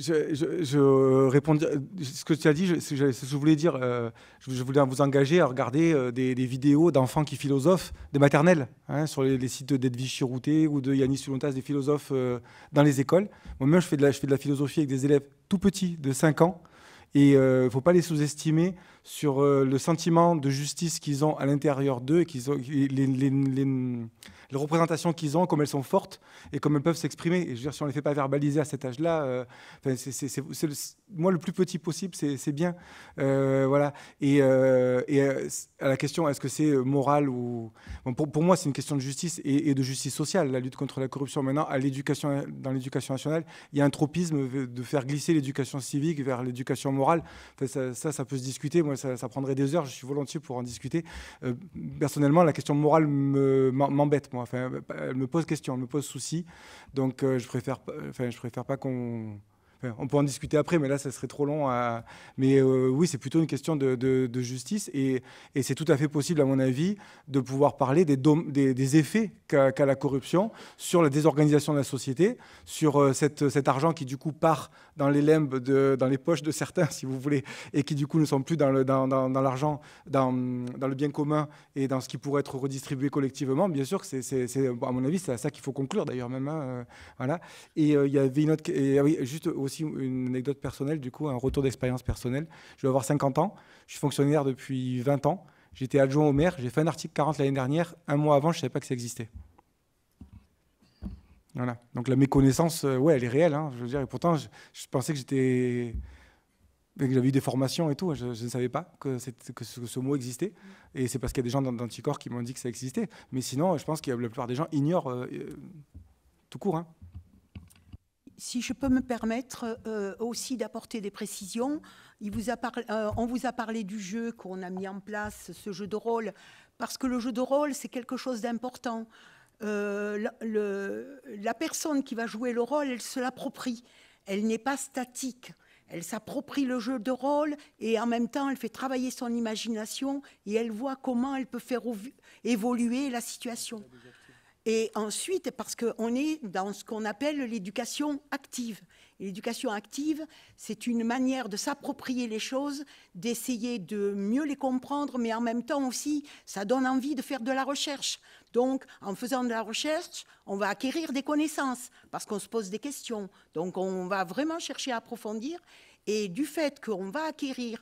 je, je, réponds, ce que tu as dit, je, je voulais dire, euh, je, voulais vous engager à regarder euh, des, vidéos d'enfants qui philosophent des maternelles, hein, sur les, sites d'Edwige Chirouté ou de Yannis Sulontas, des philosophes euh, dans les écoles. Moi-même, je, fais de je fais de la philosophie avec des élèves tout petits, de 5 ans, et il ne faut pas les sous-estimer sur euh, le sentiment de justice qu'ils ont à l'intérieur d'eux et qu'ils ont, les, représentations qu'ils ont, comme elles sont fortes et comme elles peuvent s'exprimer. Et je veux dire, si on ne les fait pas verbaliser à cet âge-là, euh, c'est, moi le plus petit possible, c'est, bien. Euh, voilà. Et, à la question, est-ce que c'est moral ou. pour, pour, moi, c'est une question de justice et, de justice sociale, la lutte contre la corruption. Maintenant, à l'éducation, dans l'éducation nationale, il y a un tropisme de faire glisser l'éducation civique vers l'éducation morale. ça, ça, ça peut se discuter ça, prendrait des heures, je suis volontiers pour en discuter. Euh, personnellement, la question morale m'embête, moi. Enfin, elle me pose question, elle me pose souci. Donc euh, je préfère, enfin, je préfère pas qu'on on peut en discuter après, mais là, ça serait trop long. Mais euh, oui, c'est plutôt une question de, justice et, c'est tout à fait possible, à mon avis, de pouvoir parler des, des, effets qu'a la corruption sur la désorganisation de la société, sur euh, cette, cet argent qui, du coup, part dans les limbes, dans les poches de certains, si vous voulez, et qui, du coup, ne sont plus dans l'argent, dans, dans, le bien commun et dans ce qui pourrait être redistribué collectivement. Bien sûr c'est, à mon avis, c'est à ça qu'il faut conclure, d'ailleurs, même. Hein, euh, voilà. Et il y avait une autre. Et, ah oui, juste aussi, aussi une anecdote personnelle, du coup, un retour d'expérience personnelle. Je vais avoir 50 ans, je suis fonctionnaire depuis 20 ans, j'étais adjoint au maire, j'ai fait un article 40 l'année dernière, un mois avant, je ne savais pas que ça existait. Voilà. Donc la méconnaissance, euh, ouais, elle est réelle. Hein, je veux dire, et pourtant, je, pensais que j'étais que j'avais eu des formations et tout, je, ne savais pas que, ce, mot existait. Et c'est parce qu'il y a des gens dans d'anticorps qui m'ont dit que ça existait. Mais sinon, je pense que la plupart des gens ignorent euh, tout court. Hein si je peux me permettre euh, aussi d'apporter des précisions, euh, on vous a parlé du jeu qu'on a mis en place, ce jeu de rôle, parce que le jeu de rôle, c'est quelque chose d'important. Euh, la, personne qui va jouer le rôle, elle se l'approprie. Elle n'est pas statique. Elle s'approprie le jeu de rôle et en même temps, elle fait travailler son imagination et elle voit comment elle peut faire évoluer la situation. Et ensuite, parce qu'on est dans ce qu'on appelle l'éducation active. L'éducation active, c'est une manière de s'approprier les choses, d'essayer de mieux les comprendre, mais en même temps aussi, ça donne envie de faire de la recherche. Donc, en faisant de la recherche, on va acquérir des connaissances, parce qu'on se pose des questions. Donc, on va vraiment chercher à approfondir. Et du fait qu'on va acquérir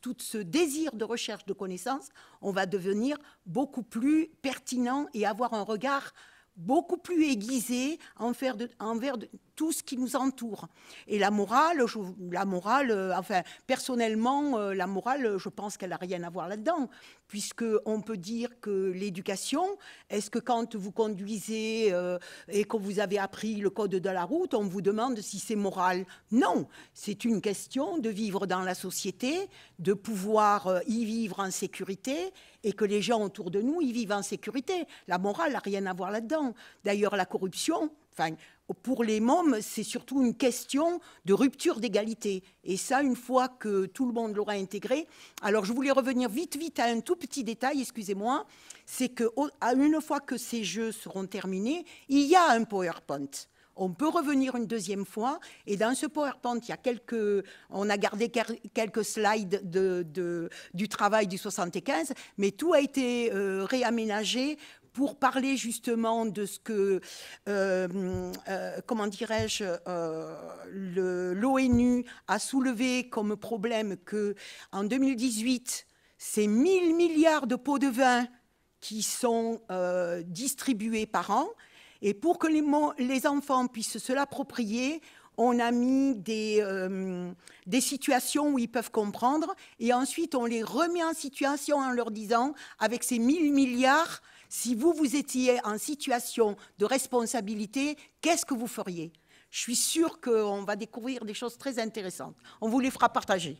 tout, ce désir de recherche de connaissances, on va devenir beaucoup plus pertinent et avoir un regard beaucoup plus aiguisé envers envers de, tout ce qui nous entoure. Et la morale, la morale, euh, enfin, personnellement, euh, la morale, je pense qu'elle n'a rien à voir là-dedans, puisque on peut dire que l'éducation, est-ce que quand vous conduisez euh, et que vous avez appris le code de la route, on vous demande si c'est moral Non, c'est une question de vivre dans la société, de pouvoir y vivre en sécurité et que les gens autour de nous y vivent en sécurité. La morale n'a rien à voir là-dedans. D'ailleurs, la corruption, Enfin, pour les mômes, c'est surtout une question de rupture d'égalité. Et ça, une fois que tout le monde l'aura intégré. Alors, je voulais revenir vite, vite à un tout petit détail, excusez-moi. C'est qu'une fois que ces jeux seront terminés, il y a un PowerPoint. On peut revenir une deuxième fois. Et dans ce PowerPoint, il y a quelques, on a gardé quelques slides de, du travail du 75, mais tout a été euh, réaménagé pour parler justement de ce que, euh, euh, comment dirais-je, euh, l'ONU a soulevé comme problème que en 2018, c'est 1000 milliards de pots de vin qui sont distribués par an. Et pour que les, les enfants puissent se l'approprier, on a mis des, des, situations où ils peuvent comprendre et ensuite on les remet en situation en leur disant avec ces 1000 milliards, si vous, vous étiez en situation de responsabilité, qu'est-ce que vous feriez Je suis sûre qu'on va découvrir des choses très intéressantes. On vous les fera partager.